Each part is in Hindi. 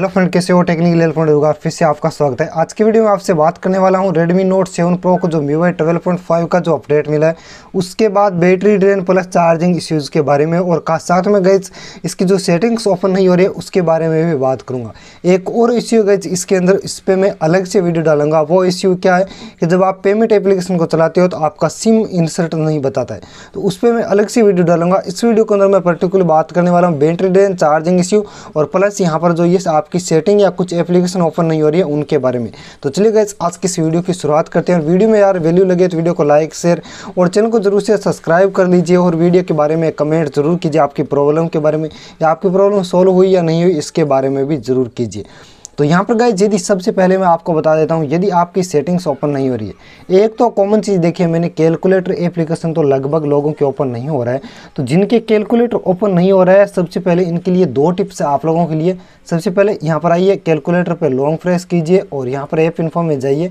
हेलो फ्रेंड कैसे हो टेक्निकल हेल्पमेंट होगा फिर से आपका स्वागत है आज की वीडियो में आपसे बात करने वाला हूँ रेडमी नोट सेवन प्रो को जो मीवा ट्वेल्व पॉइंट फाइव का जो अपडेट मिला है उसके बाद battery drain plus charging issues के बारे में और साथ में गई इसकी जो सेटिंग्स ओपन नहीं हो रही है उसके बारे में भी बात करूँगा एक और इश्यू गई इसके अंदर इस पर मैं अलग से वीडियो डालूंगा वो इश्यू क्या है कि जब आप पेमेंट एप्लीकेशन को चलाते हो तो आपका सिम इंसर्ट नहीं बताता है तो उस पर मैं अलग से वीडियो डालूंगा इस वीडियो के अंदर मैं पर्टिकुलर बात करने वाला हूँ बैटरी ड्रेन चार्जिंग इश्यू और प्लस यहाँ पर जो ये आपकी सेटिंग या कुछ एप्लीकेशन ओपन नहीं हो रही है उनके बारे में तो चलिए गए आज की इस वीडियो की शुरुआत करते हैं और वीडियो में यार वैल्यू लगे तो वीडियो को लाइक शेयर और चैनल को जरूर से सब्सक्राइब कर लीजिए और वीडियो के बारे में कमेंट जरूर कीजिए आपकी प्रॉब्लम के बारे में या आपकी प्रॉब्लम सॉल्व हुई या नहीं हुई इसके बारे में भी जरूर कीजिए तो यहाँ पर गाइज यदि सबसे पहले मैं आपको बता देता हूँ यदि आपकी सेटिंग्स ओपन नहीं हो रही है एक तो कॉमन चीज़ देखिए मैंने कैलकुलेटर एप्लीकेशन तो लगभग लोगों के ओपन नहीं हो रहा है तो जिनके कैलकुलेटर ओपन नहीं हो रहा है सबसे पहले इनके लिए दो टिप्स है आप लोगों के लिए सबसे पहले यहाँ पर आइए कैलकुलेटर पर लॉन्ग प्रेस कीजिए और यहाँ पर ऐप इन्फॉर्म में जाइए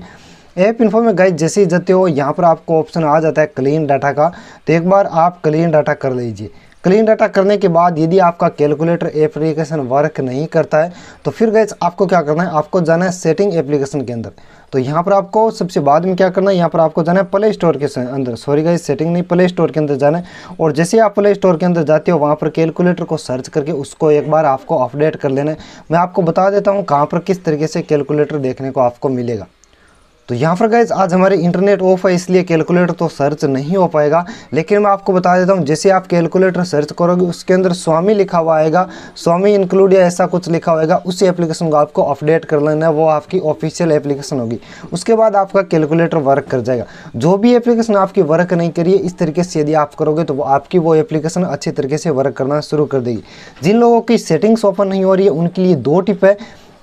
ऐप इन्फो में गाइज जैसे ही जाते हो यहाँ पर आपको ऑप्शन आ जाता है क्लीन डाटा का तो एक बार आप क्लीन डाटा कर लीजिए क्लीन डाटा करने के बाद यदि आपका कैलकुलेटर एप्लीकेशन वर्क नहीं करता है तो फिर गए आपको क्या करना है आपको जाना है सेटिंग एप्लीकेशन के अंदर तो यहाँ पर आपको सबसे बाद में क्या करना है यहाँ पर आपको जाना है प्ले स्टोर के अंदर सॉरी गाइस सेटिंग नहीं प्ले स्टोर के अंदर जाना है और जैसे आप प्ले स्टोर के अंदर जाते हो वहाँ पर कैलकुलेटर को सर्च करके उसको एक बार आपको अपडेट कर लेना है मैं आपको बता देता हूँ कहाँ पर किस तरीके से कैलकुलेटर देखने को आपको मिलेगा तो यहाँ पर गाइज आज हमारे इंटरनेट ऑफ है इसलिए कैलकुलेटर तो सर्च नहीं हो पाएगा लेकिन मैं आपको बता देता हूँ जैसे आप कैलकुलेटर सर्च करोगे उसके अंदर स्वामी लिखा हुआ आएगा स्वामी इंक्लूड या ऐसा कुछ लिखा होगा उसी एप्लीकेशन को आपको अपडेट कर लेना है वो आपकी ऑफिशियल एप्लीकेशन होगी उसके बाद आपका कैलकुलेटर वर्क कर जाएगा जो भी एप्लीकेशन आपकी वर्क नहीं करिए इस तरीके से यदि आप करोगे तो वो आपकी वो एप्लीकेशन अच्छे तरीके से वर्क करना शुरू कर देगी जिन लोगों की सेटिंग्स ओपन नहीं हो रही है उनके लिए दो टिप है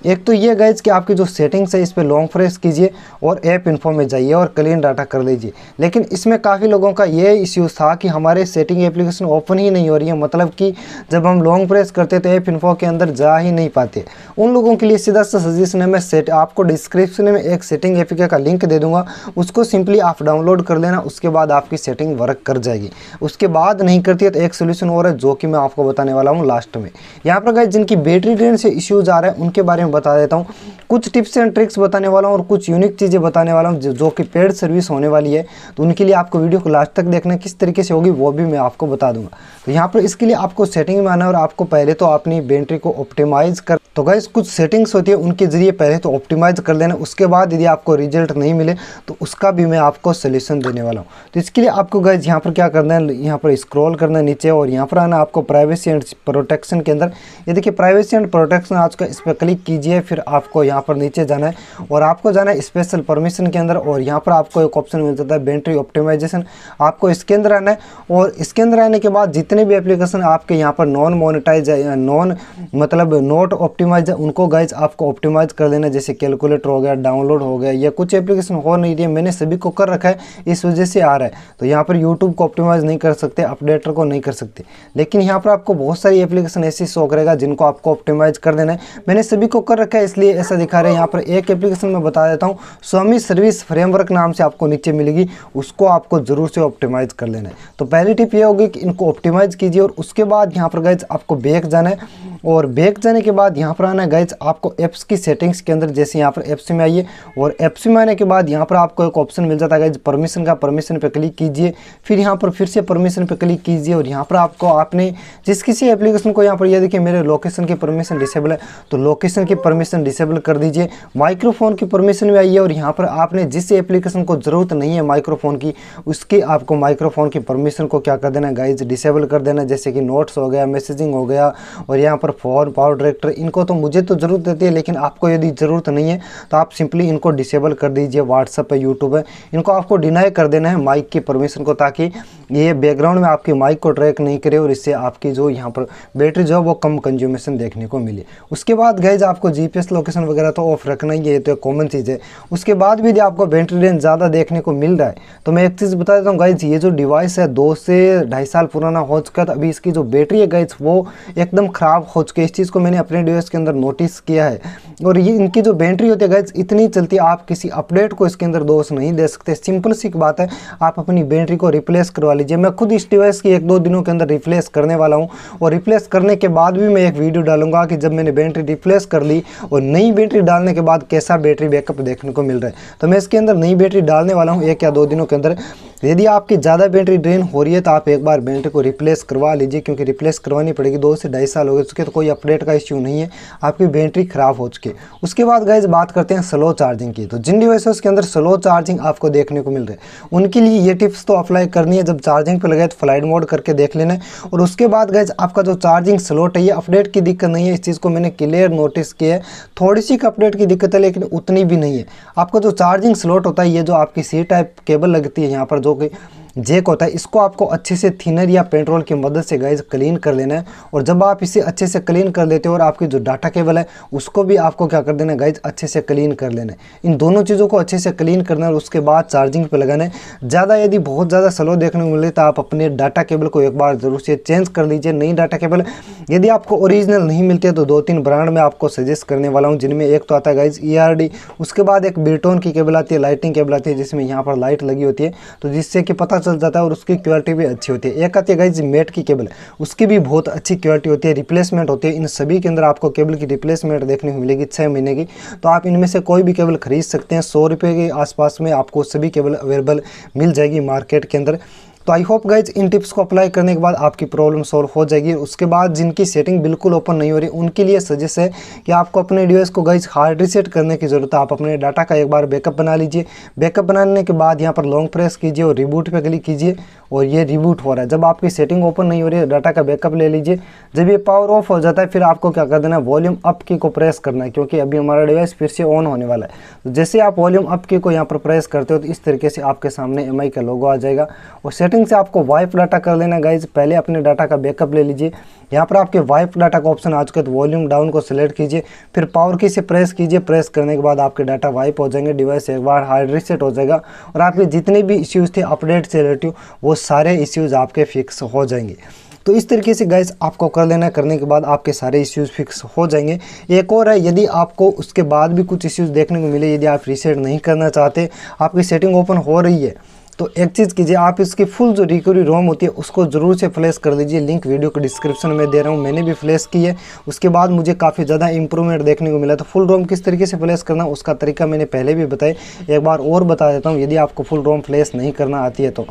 एक तो ये गैज कि आपकी जो सेटिंग्स है इस पर लॉन्ग फ्रेश कीजिए और ऐप इन्फो में जाइए और क्लीन डाटा कर लीजिए लेकिन इसमें काफ़ी लोगों का ये इश्यूज़ था कि हमारे सेटिंग एप्लीकेशन ओपन ही नहीं हो रही है मतलब कि जब हम लॉन्ग फ्रेश करते तो ऐप इन्फो के अंदर जा ही नहीं पाते उन लोगों के लिए सीधा सा सजेशन है मैं सेट आपको डिस्क्रिप्शन में एक सेटिंग एपिका का लिंक दे दूँगा उसको सिंपली आप डाउनलोड कर लेना उसके बाद आपकी सेटिंग वर्क कर जाएगी उसके बाद नहीं करती है तो एक सोल्यूशन और है जो कि मैं आपको बताने वाला हूँ लास्ट में यहाँ पर गए जिनकी बैटरी ड्रेन से इश्यूज आ रहे हैं उनके बारे में में बता देता हूँ कुछ टिप्स एंड ट्रिक्स बताने वाला हूँ और कुछ यूनिक चीज़ें बताने वाला हूँ जो कि पेड सर्विस होने वाली है तो उनके लिए आपको वीडियो को लास्ट तक देखना किस तरीके से होगी वो भी मैं आपको बता दूंगा तो यहाँ पर इसके लिए आपको सेटिंग में आना और आपको पहले तो अपनी बैटरी को ऑप्टिमाइज़ कर तो गैस कुछ सेटिंग्स होती है उनके ज़रिए पहले तो ऑप्टिमाइज़ कर लेना उसके बाद यदि आपको रिजल्ट नहीं मिले तो उसका भी मैं आपको सोल्यूशन देने वाला हूँ तो इसके लिए आपको गैस यहाँ पर क्या करना है यहाँ पर स्क्रॉल करना है नीचे और यहाँ पर आना आपको प्राइवेसी एंड प्रोटेक्शन के अंदर ये देखिए प्राइवेसी एंड प्रोटेक्शन आज का इस पर क्लिक कीजिए फिर आपको यहाँ पर नीचे जाना है और आपको जाना है स्पेशल परमिशन के अंदर और यहाँ पर आपको एक ऑप्शन मिल जाता है बैटरी ऑप्टिमाइजेशन आपको इसके अंदर आना है और इसके अंदर आने के बाद जितने भी एप्लीकेशन आपके यहाँ पर नॉन मोनिटाइज नॉन मतलब नोट ऑप्टिम ऑप्टिमाइज है उनको गाइज आपको ऑप्टिमाइज कर लेना जैसे कैलकुलेटर हो गया डाउनलोड हो गया या कुछ एप्लीकेशन हो नहीं रही है मैंने सभी को कर रखा है इस वजह से आ रहा है तो यहाँ पर यूट्यूब को ऑप्टिमाइज नहीं कर सकते अपडेटर को नहीं कर सकते लेकिन यहाँ पर आपको बहुत सारी एप्लीकेशन ऐसी शो करेगा जिनको आपको ऑप्टिमाइज कर देना है मैंने सभी को कर रखा है इसलिए ऐसा दिखा रहे हैं यहाँ पर एक एप्लीकेशन में बता देता हूँ स्वामी सर्विस फ्रेमवर्क नाम से आपको नीचे मिलेगी उसको आपको ज़रूर से ऑप्टिमाइज कर लेना है तो पहली टिप ये होगी कि इनको ऑप्टिमाइज कीजिए और उसके बाद यहाँ पर गाइज आपको बैक जाना है और बैक जाने के बाद यहाँ यहाँ पर आना गाइज आपको एप्स की सेटिंग्स के अंदर जैसे यहाँ पर एप्स में आइए और एप्स में आने के बाद यहाँ पर आपको एक ऑप्शन मिल जाता है गाइज परमिशन का परमिशन पर क्लिक कीजिए फिर यहाँ पर फिर से परमिशन पर क्लिक कीजिए और यहाँ पर आपको आपने जिस किसी एप्लीकेशन को यहाँ पर यह देखिए मेरे लोकेशन की परमिशन डिसेबल है तो लोकेशन की परमिशन डिसेबल कर दीजिए माइक्रोफोन की परमिशन में आइए और यहाँ पर आपने जिस एप्लीकेशन को ज़रूरत नहीं है माइक्रोफोन की उसके आपको माइक्रोफोन की परमिशन को क्या कर देना गाइज डिसेबल कर देना जैसे कि नोट्स हो गया मैसेजिंग हो गया और यहाँ पर फोन पावर डायरेक्टर इनको आपको तो मुझे तो ज़रूरत रहती है लेकिन आपको यदि ज़रूरत नहीं है तो आप सिंपली इनको डिसेबल कर दीजिए व्हाट्सअप है यूट्यूब है इनको आपको डिनाई कर देना है माइक की परमिशन को ताकि ये बैकग्राउंड में आपकी माइक को ट्रैक नहीं करे और इससे आपकी जो यहाँ पर बैटरी जो है वो कम कंज्यूमेशन देखने को मिले उसके बाद गैज आपको जी लोकेशन वगैरह तो ऑफ रखना ही है तो कॉमन चीज़ है उसके बाद भी यदि आपको बैटरी रेंज ज़्यादा देखने को मिल रहा है तो मैं एक चीज़ बता देता हूँ गाइज ये जो डिवाइस है दो से ढाई साल पुराना हो चुका था अभी इसकी जो बैटरी है गाइज वो एकदम ख़राब हो चुकी है इस चीज़ को मैंने अपने डिवाइस इसके अंदर नोटिस किया है और ये इनकी जो बैटरी होती है गैस इतनी चलती है आप किसी अपडेट को इसके अंदर दोष नहीं दे सकते सिंपल सी बात है आप अपनी बैटरी को रिप्लेस करवा लीजिए मैं खुद इस डिवाइस की एक दो दिनों के अंदर रिप्लेस करने वाला हूँ और रिप्लेस करने के बाद भी मैं एक वीडियो डालूंगा कि जब मैंने बैटरी रिप्लेस कर ली और नई बैटरी डालने के बाद कैसा बैटरी बैकअप देखने को मिल रहा है तो मैं इसके अंदर नई बैटरी डालने वाला हूँ एक या दो दिनों के अंदर यदि आपकी ज़्यादा बैटरी ड्रेन हो रही है तो आप एक बार बैटरी को रिप्लेस करवा लीजिए क्योंकि रिप्लेस करवानी पड़ेगी दो से ढाई साल हो गए उसके तो कोई अपडेट का इश्यू नहीं है आपकी बैटरी ख़राब हो चुकी है उसके बाद गैज बात करते हैं स्लो चार्जिंग की तो जिन डिवाइसेस के अंदर स्लो चार्जिंग आपको देखने को मिल रही है उनके लिए ये टिप्स तो अप्लाई करनी है जब चार्जिंग पर लगाए तो फ्लाइट मोड करके देख लेना है और उसके बाद गैज आपका जो चार्जिंग स्लोट है ये अपडेट की दिक्कत नहीं है इस चीज़ को मैंने क्लियर नोटिस किया है थोड़ी सी अपडेट की दिक्कत है लेकिन उतनी भी नहीं है आपका जो चार्जिंग स्लोट होता है ये जो आपकी सी टाइप केबल लगती है यहाँ पर जो हो गई जेक होता है इसको आपको अच्छे से थिनर या पेट्रोल की मदद से गाइज क्लीन कर लेना है और जब आप इसे अच्छे से क्लीन कर लेते हो और आपकी जो डाटा केबल है उसको भी आपको क्या कर देना है गाइज अच्छे से क्लीन कर लेना है इन दोनों चीज़ों को अच्छे से क्लीन करना है और उसके बाद चार्जिंग पर लगाना है ज़्यादा यदि बहुत ज़्यादा स्लो देखने को मिले तो आप अपने डाटा केबल को एक बार ज़रूर से चेंज कर लीजिए नई डाटा केबल यदि आपको ओरिजिनल नहीं मिलती है तो दो तीन ब्रांड में आपको सजेस्ट करने वाला हूँ जिनमें एक तो आता है गाइज ई e उसके बाद एक बिल्टोन की केबल आती है लाइटिंग केबल आती है जिसमें यहाँ पर लाइट लगी होती है तो जिससे कि पता चल जाता है और उसकी क्वालिटी भी अच्छी होती है एक आती है गाइज मेट की केबल उसकी भी बहुत अच्छी क्वालिटी होती है रिप्लेसमेंट होती है इन सभी के अंदर आपको केबल की रिप्लेसमेंट देखने को मिलेगी छः महीने की तो आप इनमें से कोई भी केबल खरीद सकते हैं सौ रुपये के आसपास में आपको सभी केबल अवेलेबल मिल जाएगी मार्केट के अंदर तो आई होप गाइज इन टिप्स को अप्लाई करने के बाद आपकी प्रॉब्लम सॉल्व हो जाएगी उसके बाद जिनकी सेटिंग बिल्कुल ओपन नहीं हो रही उनके लिए सजेस्ट है कि आपको अपने डिवाइस को गाइज हार्ड रिसेट करने की ज़रूरत है आप अपने डाटा का एक बार बैकअप बना लीजिए बैकअप बनाने के बाद यहाँ पर लॉन्ग प्रेस कीजिए और रिबूट पर क्लिक कीजिए और ये रिबूट हो रहा है जब आपकी सेटिंग ओपन नहीं हो रही है डाटा का बैकअप ले लीजिए जब ये पावर ऑफ हो जाता है फिर आपको क्या कर देना है वॉल्यूम अप की को प्रेस करना है क्योंकि अभी हमारा डिवाइस फिर से ऑन होने वाला है तो जैसे आप वॉल्यूम अप की को यहाँ पर प्रेस करते हो तो इस तरीके से आपके सामने एम का लोगो आ जाएगा और सेटिंग सेटिंग से आपको वाइफ डाटा कर लेना गाइज पहले अपने डाटा का बैकअप ले लीजिए यहाँ पर आपके वाइफ डाटा का ऑप्शन आ चुका है तो वॉल्यूम डाउन को सिलेक्ट कीजिए फिर पावर की से प्रेस कीजिए प्रेस करने के बाद आपके डाटा वाइप हो जाएंगे डिवाइस एक बार हार्ड रिसेट हो जाएगा और आपके जितने भी इश्यूज़ थे अपडेट से रिलेटिव वो सारे इश्यूज़ आपके फिक्स हो जाएंगे तो इस तरीके से गैस आपको कर लेना करने के बाद आपके सारे इश्यूज़ फिक्स हो जाएंगे एक और है यदि आपको उसके बाद भी कुछ इश्यूज़ देखने को मिले यदि आप रिसेट नहीं करना चाहते आपकी सेटिंग ओपन हो रही है तो एक चीज़ कीजिए आप इसकी फुल जो रिकवरी रोम होती है उसको ज़रूर से फ्लैश कर दीजिए लिंक वीडियो के डिस्क्रिप्शन में दे रहा हूँ मैंने भी फ्लैश की है उसके बाद मुझे काफ़ी ज़्यादा इंप्रूवमेंट देखने को मिला तो फुल रोम किस तरीके से फ्लैश करना उसका तरीका मैंने पहले भी बताया एक बार और बता देता हूँ यदि आपको फुल रोम फ्लैश नहीं करना आती है तो,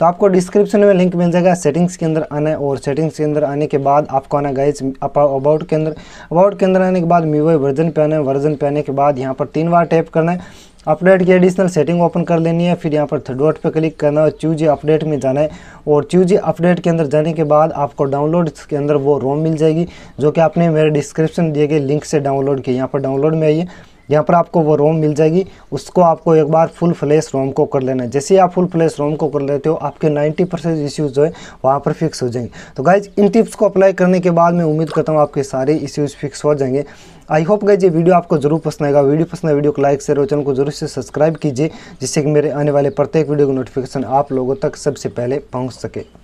तो आपको डिस्क्रिप्शन में लिंक मिल जाएगा सेटिंग्स के अंदर आना है और सेटिंग्स के अंदर आने के बाद आपको आना गाइज अबाउट के अंदर अबाउट के अंदर आने के बाद मीवो वर्जन पे आना है वर्जन पे आने के बाद यहाँ पर तीन बार टैप करना है अपडेट की एडिशनल सेटिंग ओपन कर लेनी है फिर यहाँ पर थर्ड डॉट पर क्लिक करना है चूजी अपडेट में जाना है और चूजी अपडेट के अंदर जाने के बाद आपको डाउनलोड के अंदर वो रोम मिल जाएगी जो कि आपने मेरे डिस्क्रिप्शन दिए गए लिंक से डाउनलोड की यहाँ पर डाउनलोड में आइए यहाँ पर आपको वो रोम मिल जाएगी उसको आपको एक बार फुल फ्लेश रोम को कर लेना है जैसे ही आप फुल फ्लेश रोम को कर लेते हो आपके 90 परसेंट इश्यूज़ जो है वहाँ पर फिक्स हो जाएंगे तो गाइज इन टिप्स को अप्लाई करने के बाद मैं उम्मीद करता हूँ आपके सारे इश्यूज़ फिक्स हो जाएंगे आई होप गाइज ये वीडियो आपको जरूर पसंद आएगा वीडियो पसंद है वीडियो को लाइक शेयर और चैनल को जरूर से सब्सक्राइब कीजिए जिससे कि मेरे आने वाले प्रत्येक वीडियो का नोटिफिकेशन आप लोगों तक सबसे पहले पहुँच सके